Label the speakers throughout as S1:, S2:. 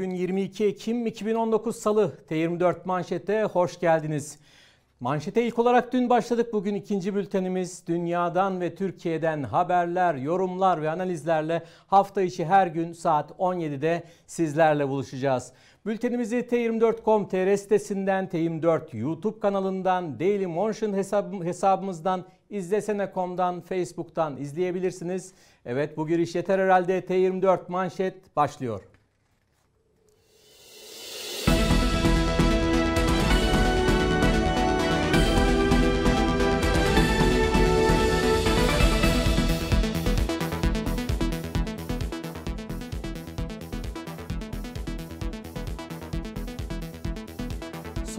S1: Bugün 22 Ekim 2019 Salı T24 manşete hoş geldiniz. Manşete ilk olarak dün başladık. Bugün ikinci bültenimiz dünyadan ve Türkiye'den haberler, yorumlar ve analizlerle hafta içi her gün saat 17'de sizlerle buluşacağız. Bültenimizi T24.com.tr sitesinden, T24 YouTube kanalından, Daily Motion hesab- hesabımızdan, izlesene.com'dan, Facebook'tan izleyebilirsiniz. Evet bu giriş yeter herhalde. T24 manşet başlıyor.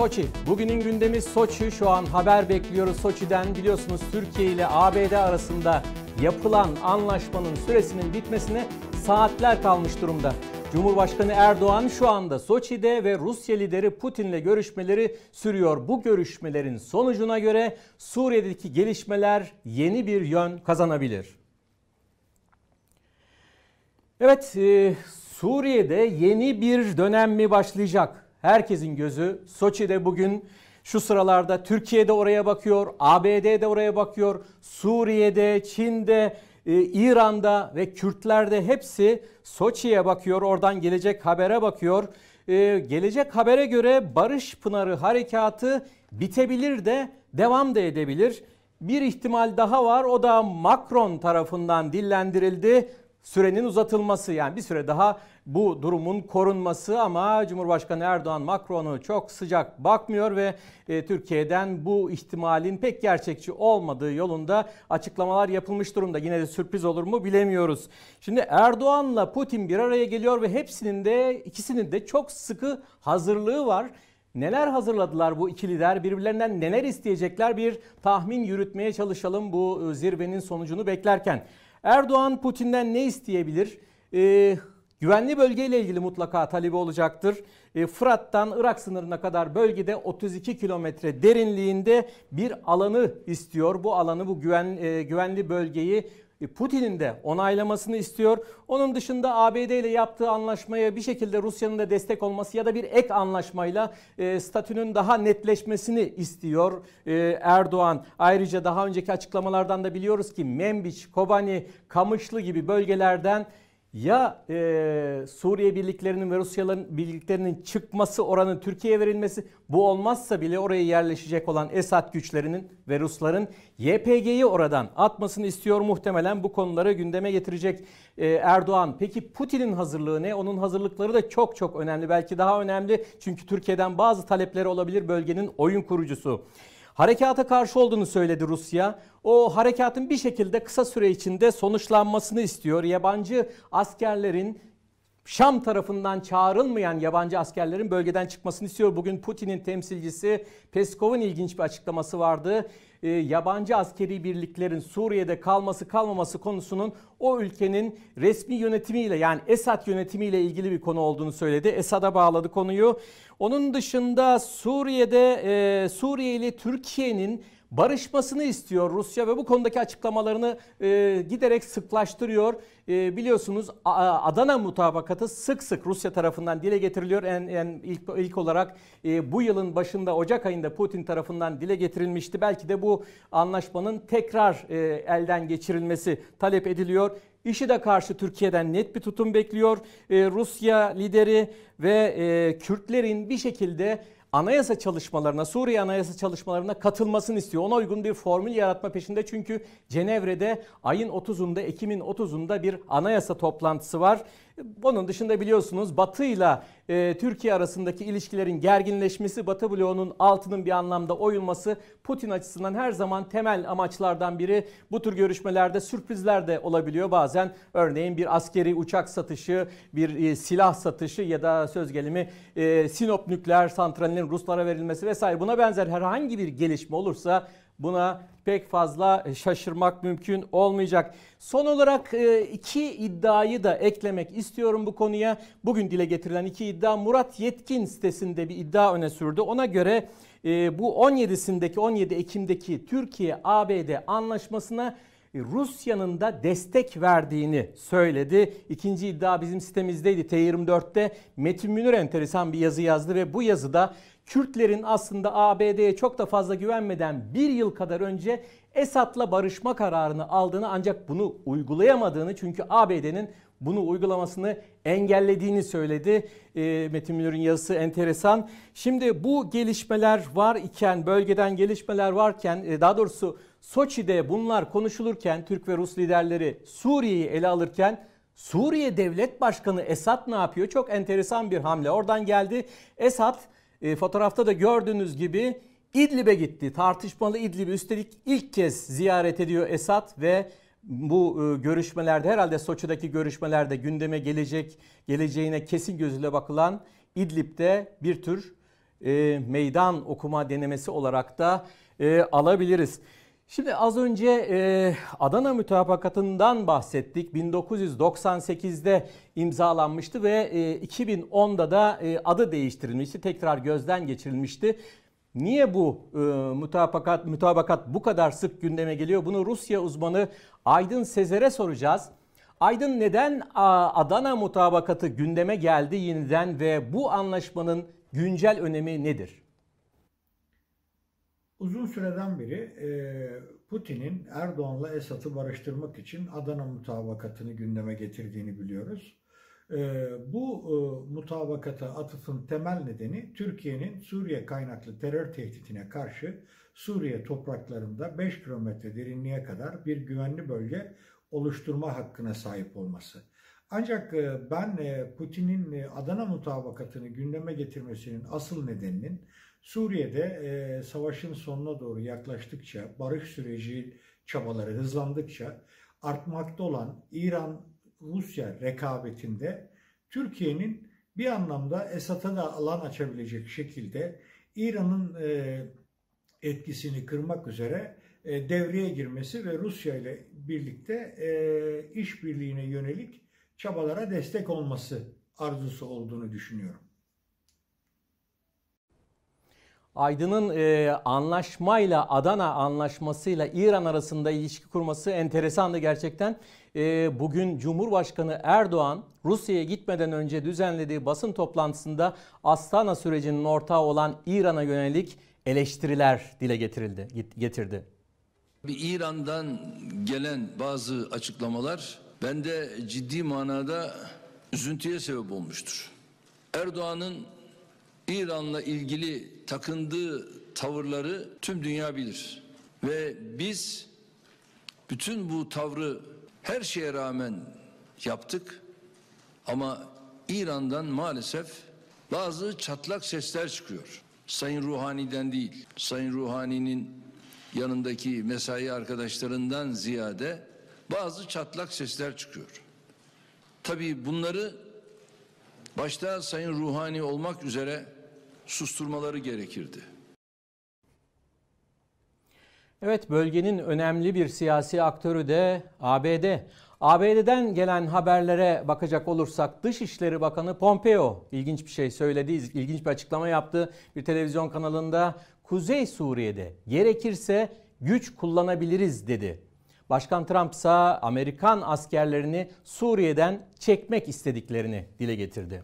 S1: Soçi. Bugünün gündemi Soçi. Şu an haber bekliyoruz Soçi'den. Biliyorsunuz Türkiye ile ABD arasında yapılan anlaşmanın süresinin bitmesine saatler kalmış durumda. Cumhurbaşkanı Erdoğan şu anda Soçi'de ve Rusya lideri Putin'le görüşmeleri sürüyor. Bu görüşmelerin sonucuna göre Suriye'deki gelişmeler yeni bir yön kazanabilir. Evet, e, Suriye'de yeni bir dönem mi başlayacak? herkesin gözü Soçi'de bugün şu sıralarda Türkiye'de oraya bakıyor, ABD'de oraya bakıyor, Suriye'de, Çin'de, e, İran'da ve Kürtler'de hepsi Soçi'ye bakıyor. Oradan gelecek habere bakıyor. E, gelecek habere göre Barış Pınarı harekatı bitebilir de devam da edebilir. Bir ihtimal daha var o da Macron tarafından dillendirildi sürenin uzatılması yani bir süre daha bu durumun korunması ama Cumhurbaşkanı Erdoğan Macron'u çok sıcak bakmıyor ve e, Türkiye'den bu ihtimalin pek gerçekçi olmadığı yolunda açıklamalar yapılmış durumda. Yine de sürpriz olur mu bilemiyoruz. Şimdi Erdoğan'la Putin bir araya geliyor ve hepsinin de ikisinin de çok sıkı hazırlığı var. Neler hazırladılar bu iki lider? Birbirlerinden neler isteyecekler? Bir tahmin yürütmeye çalışalım bu e, zirvenin sonucunu beklerken. Erdoğan Putin'den ne isteyebilir? Ee, güvenli bölgeyle ilgili mutlaka talebi olacaktır. Ee, Fırat'tan Irak sınırına kadar bölgede 32 kilometre derinliğinde bir alanı istiyor. Bu alanı bu güven, e, güvenli bölgeyi e, Putin'in de onaylamasını istiyor. Onun dışında ABD ile yaptığı anlaşmaya bir şekilde Rusya'nın da destek olması ya da bir ek anlaşmayla e, statünün daha netleşmesini istiyor e, Erdoğan. Ayrıca daha önceki açıklamalardan da biliyoruz ki Membiç, Kobani, Kamışlı gibi bölgelerden ya e, Suriye birliklerinin ve Rusyaların birliklerinin çıkması oranın Türkiye'ye verilmesi bu olmazsa bile oraya yerleşecek olan Esad güçlerinin ve Rusların YPG'yi oradan atmasını istiyor muhtemelen bu konuları gündeme getirecek e, Erdoğan. Peki Putin'in hazırlığı ne? Onun hazırlıkları da çok çok önemli belki daha önemli çünkü Türkiye'den bazı talepleri olabilir bölgenin oyun kurucusu. Harekata karşı olduğunu söyledi Rusya. O harekatın bir şekilde kısa süre içinde sonuçlanmasını istiyor. Yabancı askerlerin Şam tarafından çağrılmayan yabancı askerlerin bölgeden çıkmasını istiyor. Bugün Putin'in temsilcisi Peskov'un ilginç bir açıklaması vardı. E, yabancı askeri birliklerin Suriye'de kalması kalmaması konusunun o ülkenin resmi yönetimiyle yani Esad yönetimiyle ilgili bir konu olduğunu söyledi. Esad'a bağladı konuyu. Onun dışında Suriye'de e, Suriye ile Türkiye'nin barışmasını istiyor Rusya ve bu konudaki açıklamalarını e, giderek sıklaştırıyor. E, biliyorsunuz Adana mutabakatı sık sık Rusya tarafından dile getiriliyor. En, en ilk, ilk olarak e, bu yılın başında Ocak ayında Putin tarafından dile getirilmişti. Belki de bu anlaşmanın tekrar e, elden geçirilmesi talep ediliyor. İşi de karşı Türkiye'den net bir tutum bekliyor. E, Rusya lideri ve e, Kürtlerin bir şekilde anayasa çalışmalarına, Suriye anayasa çalışmalarına katılmasını istiyor. Ona uygun bir formül yaratma peşinde çünkü Cenevre'de ayın 30'unda, Ekim'in 30'unda bir anayasa toplantısı var. Onun dışında biliyorsunuz Batı ile Türkiye arasındaki ilişkilerin gerginleşmesi, Batı bloğunun altının bir anlamda oyulması Putin açısından her zaman temel amaçlardan biri. Bu tür görüşmelerde sürprizler de olabiliyor bazen. Örneğin bir askeri uçak satışı, bir e, silah satışı ya da söz gelimi e, Sinop nükleer santralinin Ruslara verilmesi vesaire buna benzer herhangi bir gelişme olursa Buna pek fazla e, şaşırmak mümkün olmayacak. Son olarak e, iki iddiayı da eklemek istiyorum bu konuya. Bugün dile getirilen iki iddia Murat Yetkin sitesinde bir iddia öne sürdü. Ona göre e, bu 17'sindeki 17 Ekim'deki Türkiye-ABD anlaşmasına Rusya'nın da destek verdiğini söyledi. İkinci iddia bizim sitemizdeydi T24'te. Metin Münir enteresan bir yazı yazdı ve bu yazıda Kürtlerin aslında ABD'ye çok da fazla güvenmeden bir yıl kadar önce Esad'la barışma kararını aldığını ancak bunu uygulayamadığını çünkü ABD'nin bunu uygulamasını engellediğini söyledi. E, Metin Münir'in yazısı enteresan. Şimdi bu gelişmeler var iken, bölgeden gelişmeler varken, e, daha doğrusu Soçi'de bunlar konuşulurken, Türk ve Rus liderleri Suriye'yi ele alırken Suriye Devlet Başkanı Esad ne yapıyor? Çok enteresan bir hamle. Oradan geldi. Esad e, fotoğrafta da gördüğünüz gibi İdlib'e gitti. Tartışmalı İdlib'i üstelik ilk kez ziyaret ediyor Esad ve bu e, görüşmelerde herhalde Soçi'deki görüşmelerde gündeme gelecek geleceğine kesin gözüyle bakılan İdlib'de bir tür e, meydan okuma denemesi olarak da e, alabiliriz. Şimdi az önce e, Adana mütabakatından bahsettik. 1998'de imzalanmıştı ve e, 2010'da da e, adı değiştirilmişti. Tekrar gözden geçirilmişti. Niye bu e, mutabakat, mutabakat bu kadar sık gündeme geliyor? Bunu Rusya uzmanı Aydın Sezer'e soracağız. Aydın neden Adana mutabakatı gündeme geldi yeniden ve bu anlaşmanın güncel önemi nedir?
S2: Uzun süreden beri e, Putin'in Erdoğan'la Esad'ı barıştırmak için Adana mutabakatını gündeme getirdiğini biliyoruz. E, bu e, mutabakata atıfın temel nedeni Türkiye'nin Suriye kaynaklı terör tehditine karşı Suriye topraklarında 5 kilometre derinliğe kadar bir güvenli bölge oluşturma hakkına sahip olması. Ancak ben Putin'in Adana mutabakatını gündeme getirmesinin asıl nedeninin Suriye'de e, savaşın sonuna doğru yaklaştıkça, barış süreci çabaları hızlandıkça artmakta olan İran-Rusya rekabetinde Türkiye'nin bir anlamda Esad'a da alan açabilecek şekilde İran'ın e, etkisini kırmak üzere e, devreye girmesi ve Rusya ile birlikte e, işbirliğine yönelik çabalara destek olması arzusu olduğunu düşünüyorum.
S1: Aydın'ın e, anlaşmayla Adana anlaşmasıyla İran arasında ilişki kurması enteresandı gerçekten. E, bugün Cumhurbaşkanı Erdoğan Rusya'ya gitmeden önce düzenlediği basın toplantısında Astana sürecinin ortağı olan İran'a yönelik eleştiriler dile getirildi getirdi.
S3: Bir İran'dan gelen bazı açıklamalar bende ciddi manada üzüntüye sebep olmuştur. Erdoğan'ın İran'la ilgili takındığı tavırları tüm dünya bilir. Ve biz bütün bu tavrı her şeye rağmen yaptık ama İran'dan maalesef bazı çatlak sesler çıkıyor. Sayın Ruhani'den değil, Sayın Ruhani'nin yanındaki mesai arkadaşlarından ziyade bazı çatlak sesler çıkıyor. Tabii bunları başta Sayın Ruhani olmak üzere susturmaları gerekirdi.
S1: Evet bölgenin önemli bir siyasi aktörü de ABD. ABD'den gelen haberlere bakacak olursak Dışişleri Bakanı Pompeo ilginç bir şey söyledi, ilginç bir açıklama yaptı bir televizyon kanalında. Kuzey Suriye'de gerekirse güç kullanabiliriz dedi. Başkan Trump ise Amerikan askerlerini Suriye'den çekmek istediklerini dile getirdi.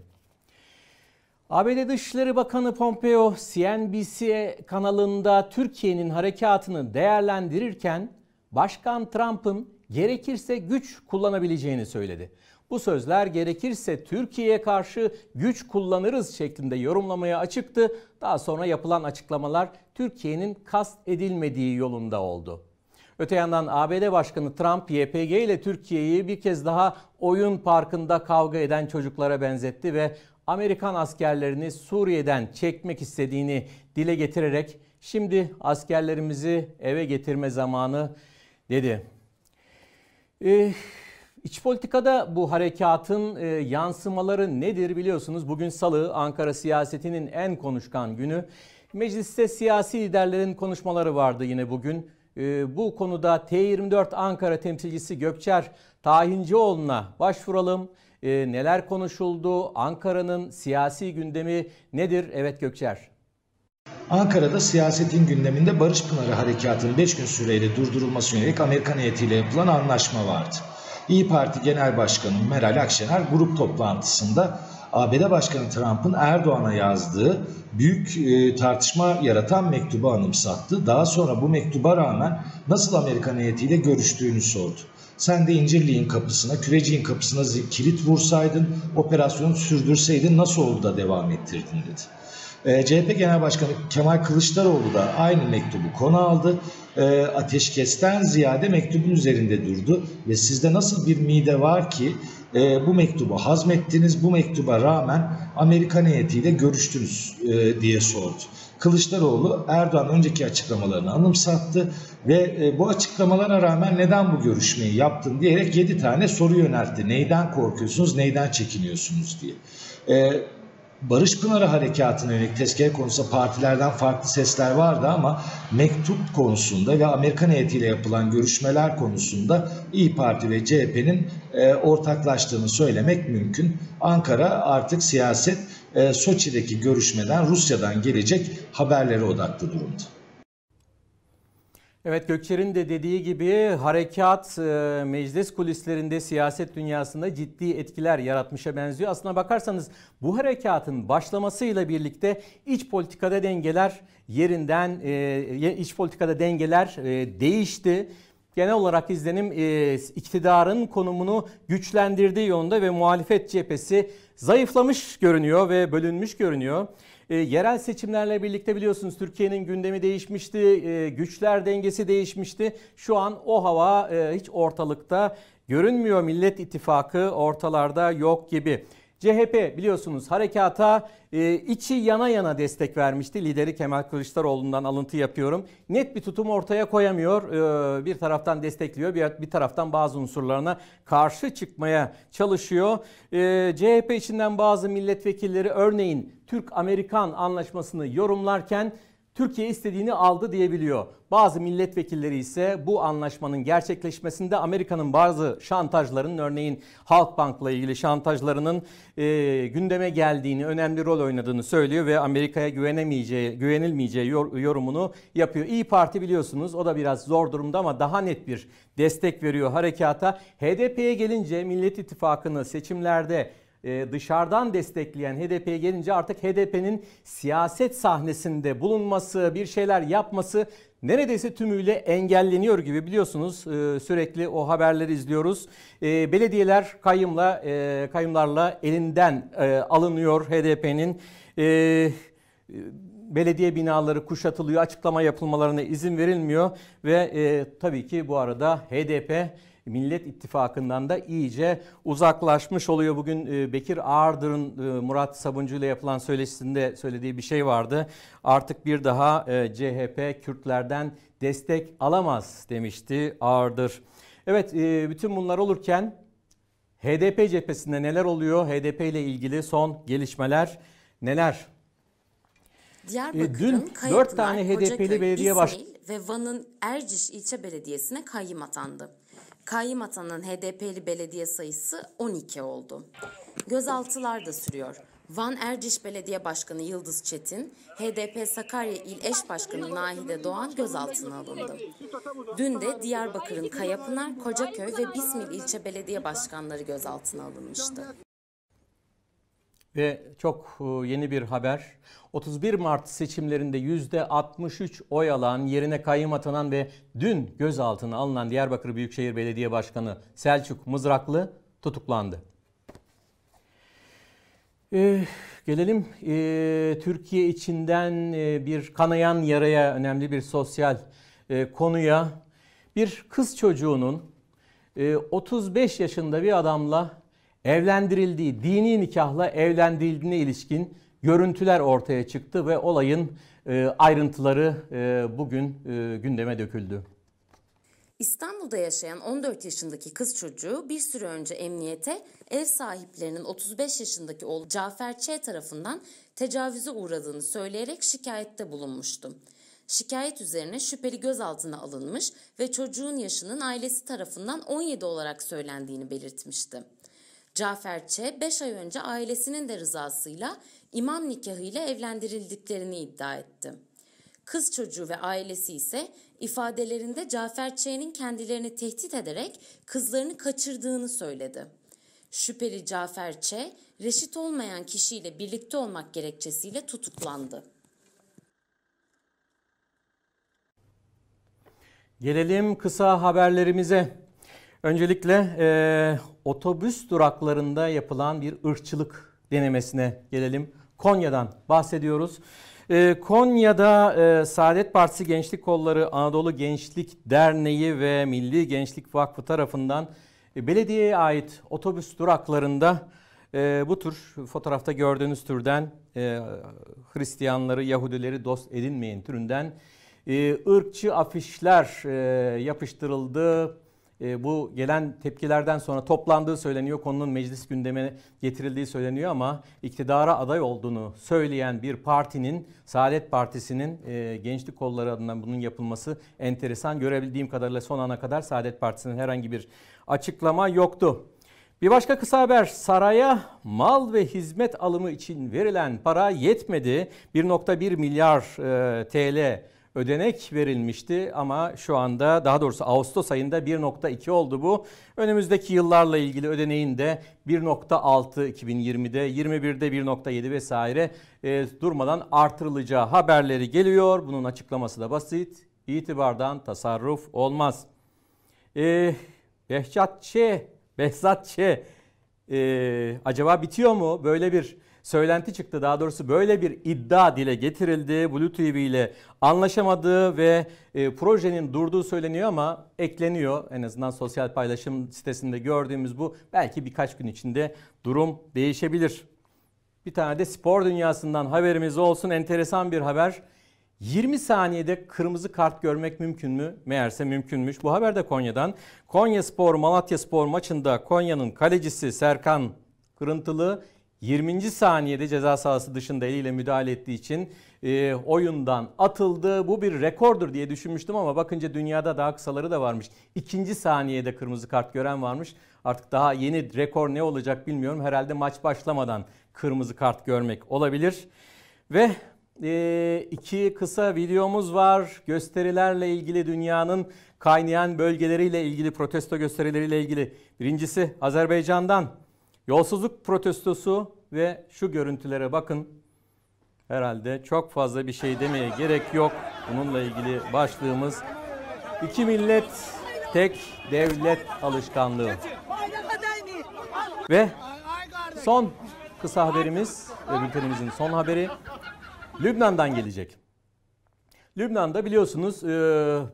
S1: ABD Dışişleri Bakanı Pompeo CNBC kanalında Türkiye'nin harekatını değerlendirirken Başkan Trump'ın gerekirse güç kullanabileceğini söyledi. Bu sözler gerekirse Türkiye'ye karşı güç kullanırız şeklinde yorumlamaya açıktı. Daha sonra yapılan açıklamalar Türkiye'nin kast edilmediği yolunda oldu. Öte yandan ABD Başkanı Trump YPG ile Türkiye'yi bir kez daha oyun parkında kavga eden çocuklara benzetti ve Amerikan askerlerini Suriye'den çekmek istediğini dile getirerek şimdi askerlerimizi eve getirme zamanı dedi. Ee, İç politikada bu harekatın e, yansımaları nedir biliyorsunuz. Bugün salı Ankara siyasetinin en konuşkan günü. Mecliste siyasi liderlerin konuşmaları vardı yine bugün. E, bu konuda T24 Ankara temsilcisi Gökçer Tahincioğlu'na başvuralım e, neler konuşuldu? Ankara'nın siyasi gündemi nedir? Evet Gökçer.
S3: Ankara'da siyasetin gündeminde Barış Pınarı Harekatı'nın 5 gün süreyle durdurulması yönelik Amerika niyetiyle yapılan anlaşma vardı. İyi Parti Genel Başkanı Meral Akşener grup toplantısında ABD Başkanı Trump'ın Erdoğan'a yazdığı büyük e, tartışma yaratan mektubu anımsattı. Daha sonra bu mektuba rağmen nasıl Amerikan heyetiyle görüştüğünü sordu. Sen de İncirli'nin kapısına, küreciğin kapısına kilit vursaydın, operasyonu sürdürseydin nasıl oldu da devam ettirdin dedi. E, CHP Genel Başkanı Kemal Kılıçdaroğlu da aynı mektubu konu aldı. E, ateşkesten ziyade mektubun üzerinde durdu ve sizde nasıl bir mide var ki e, bu mektubu hazmettiniz, bu mektuba rağmen Amerikan heyetiyle görüştünüz e, diye sordu. Kılıçdaroğlu Erdoğan önceki açıklamalarını anımsattı ve e, bu açıklamalara rağmen neden bu görüşmeyi yaptın diyerek 7 tane soru yöneltti. Neyden korkuyorsunuz, neyden çekiniyorsunuz diye. E, Barış Pınarı Harekatı'na yönelik tezkere konusunda partilerden farklı sesler vardı ama mektup konusunda ve Amerikan heyetiyle yapılan görüşmeler konusunda İyi Parti ve CHP'nin e, ortaklaştığını söylemek mümkün. Ankara artık siyaset e, Soçi'deki görüşmeden Rusya'dan gelecek haberlere odaklı durumda.
S1: Evet Gökçer'in de dediği gibi harekat e, meclis kulislerinde siyaset dünyasında ciddi etkiler yaratmışa benziyor. Aslına bakarsanız bu harekatın başlamasıyla birlikte iç politikada dengeler yerinden e, iç politikada dengeler e, değişti genel olarak izlenim iktidarın konumunu güçlendirdiği yönde ve muhalefet cephesi zayıflamış görünüyor ve bölünmüş görünüyor. E, yerel seçimlerle birlikte biliyorsunuz Türkiye'nin gündemi değişmişti, e, güçler dengesi değişmişti. Şu an o hava e, hiç ortalıkta görünmüyor. Millet İttifakı ortalarda yok gibi. CHP biliyorsunuz harekata e, içi yana yana destek vermişti. Lideri Kemal Kılıçdaroğlu'ndan alıntı yapıyorum. Net bir tutum ortaya koyamıyor. E, bir taraftan destekliyor, bir, bir taraftan bazı unsurlarına karşı çıkmaya çalışıyor. E, CHP içinden bazı milletvekilleri örneğin Türk-Amerikan anlaşmasını yorumlarken Türkiye istediğini aldı diyebiliyor. Bazı milletvekilleri ise bu anlaşmanın gerçekleşmesinde Amerika'nın bazı şantajlarının örneğin Halkbank'la ilgili şantajlarının e, gündeme geldiğini, önemli rol oynadığını söylüyor ve Amerika'ya güvenemeyeceği, güvenilmeyeceği yorumunu yapıyor. İyi Parti biliyorsunuz o da biraz zor durumda ama daha net bir destek veriyor harekata. HDP'ye gelince Millet İttifakı'nı seçimlerde e, dışarıdan destekleyen HDP gelince artık HDP'nin siyaset sahnesinde bulunması, bir şeyler yapması neredeyse tümüyle engelleniyor gibi biliyorsunuz e, sürekli o haberleri izliyoruz. E, belediyeler kayımla kayımlarla elinden alınıyor HDP'nin belediye binaları kuşatılıyor, açıklama yapılmalarına izin verilmiyor ve tabii ki bu arada HDP Millet İttifakı'ndan da iyice uzaklaşmış oluyor. Bugün e, Bekir Ağırdır'ın e, Murat Sabuncu ile yapılan söyleşisinde söylediği bir şey vardı. Artık bir daha e, CHP Kürtlerden destek alamaz demişti Ağırdır. Evet bütün bunlar olurken HDP cephesinde neler oluyor? HDP ile ilgili son gelişmeler neler?
S4: Dün 4 tane HDP'li belediye başkanı ve Van'ın Erciş ilçe belediyesine kayyım atandı. Kayyım atanan HDP'li belediye sayısı 12 oldu. Gözaltılar da sürüyor. Van Erciş Belediye Başkanı Yıldız Çetin, HDP Sakarya İl Eş Başkanı Nahide Doğan gözaltına alındı. Dün de Diyarbakır'ın Kayapınar, Kocaköy ve Bismil ilçe belediye başkanları gözaltına alınmıştı.
S1: Ve çok e, yeni bir haber. 31 Mart seçimlerinde %63 oy alan, yerine kayyum atanan ve dün gözaltına alınan Diyarbakır Büyükşehir Belediye Başkanı Selçuk Mızraklı tutuklandı. Ee, gelelim ee, Türkiye içinden e, bir kanayan yaraya önemli bir sosyal e, konuya. Bir kız çocuğunun e, 35 yaşında bir adamla evlendirildiği dini nikahla evlendirildiğine ilişkin görüntüler ortaya çıktı ve olayın e, ayrıntıları e, bugün e, gündeme döküldü.
S4: İstanbul'da yaşayan 14 yaşındaki kız çocuğu bir süre önce emniyete ev sahiplerinin 35 yaşındaki oğlu Cafer Ç tarafından tecavüze uğradığını söyleyerek şikayette bulunmuştu. Şikayet üzerine şüpheli gözaltına alınmış ve çocuğun yaşının ailesi tarafından 17 olarak söylendiğini belirtmişti. Cafer Ç. 5 ay önce ailesinin de rızasıyla imam nikahıyla evlendirildiklerini iddia etti. Kız çocuğu ve ailesi ise ifadelerinde Cafer Ç'nin kendilerini tehdit ederek kızlarını kaçırdığını söyledi. Şüpheli Cafer Ç, reşit olmayan kişiyle birlikte olmak gerekçesiyle tutuklandı.
S1: Gelelim kısa haberlerimize. Öncelikle e, otobüs duraklarında yapılan bir ırkçılık denemesine gelelim. Konya'dan bahsediyoruz. E, Konya'da e, Saadet Partisi Gençlik Kolları Anadolu Gençlik Derneği ve Milli Gençlik Vakfı tarafından e, belediyeye ait otobüs duraklarında e, bu tür fotoğrafta gördüğünüz türden e, Hristiyanları, Yahudileri dost edinmeyin türünden e, ırkçı afişler e, yapıştırıldı e, bu gelen tepkilerden sonra toplandığı söyleniyor. Konunun meclis gündemine getirildiği söyleniyor ama iktidara aday olduğunu söyleyen bir partinin Saadet Partisi'nin e, gençlik kolları adından bunun yapılması enteresan. Görebildiğim kadarıyla son ana kadar Saadet Partisi'nin herhangi bir açıklama yoktu. Bir başka kısa haber saraya mal ve hizmet alımı için verilen para yetmedi. 1.1 milyar e, TL ödenek verilmişti ama şu anda daha doğrusu Ağustos ayında 1.2 oldu bu. Önümüzdeki yıllarla ilgili ödeneğin de 1.6 2020'de, 21'de 1.7 vesaire e, durmadan artırılacağı haberleri geliyor. Bunun açıklaması da basit. İtibardan tasarruf olmaz. E, Behçat Ç, Behzat Ç e, acaba bitiyor mu böyle bir söylenti çıktı. Daha doğrusu böyle bir iddia dile getirildi. Blue TV ile anlaşamadığı ve e, projenin durduğu söyleniyor ama ekleniyor. En azından sosyal paylaşım sitesinde gördüğümüz bu. Belki birkaç gün içinde durum değişebilir. Bir tane de spor dünyasından haberimiz olsun. Enteresan bir haber. 20 saniyede kırmızı kart görmek mümkün mü? Meğerse mümkünmüş. Bu haber de Konya'dan. Konya Spor Malatya Spor maçında Konya'nın kalecisi Serkan Kırıntılı 20. saniyede ceza sahası dışında eliyle müdahale ettiği için e, oyundan atıldı. Bu bir rekordur diye düşünmüştüm ama bakınca dünyada daha kısaları da varmış. İkinci saniyede kırmızı kart gören varmış. Artık daha yeni rekor ne olacak bilmiyorum. Herhalde maç başlamadan kırmızı kart görmek olabilir. Ve e, iki kısa videomuz var. Gösterilerle ilgili dünyanın kaynayan bölgeleriyle ilgili protesto gösterileriyle ilgili. Birincisi Azerbaycan'dan. Yolsuzluk protestosu ve şu görüntülere bakın. Herhalde çok fazla bir şey demeye gerek yok. Bununla ilgili başlığımız iki millet tek devlet alışkanlığı. Ve son kısa haberimiz ve bültenimizin son haberi Lübnan'dan gelecek. Lübnan'da biliyorsunuz e,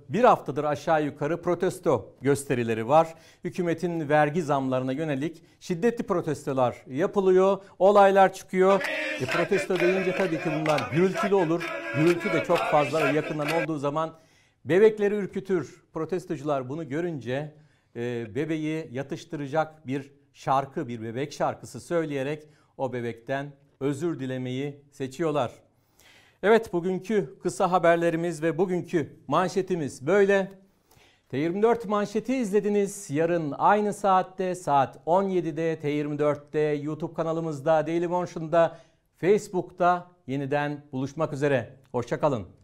S1: bir haftadır aşağı yukarı protesto gösterileri var. Hükümetin vergi zamlarına yönelik şiddetli protestolar yapılıyor, olaylar çıkıyor. E, protesto deyince tabii ki bunlar gürültülü olur. Gürültü de çok fazla ve yakından olduğu zaman bebekleri ürkütür. Protestocular bunu görünce e, bebeği yatıştıracak bir şarkı, bir bebek şarkısı söyleyerek o bebekten özür dilemeyi seçiyorlar. Evet bugünkü kısa haberlerimiz ve bugünkü manşetimiz böyle. T24 manşeti izlediniz. Yarın aynı saatte saat 17'de T24'te YouTube kanalımızda Daily Motion'da Facebook'ta yeniden buluşmak üzere. Hoşçakalın.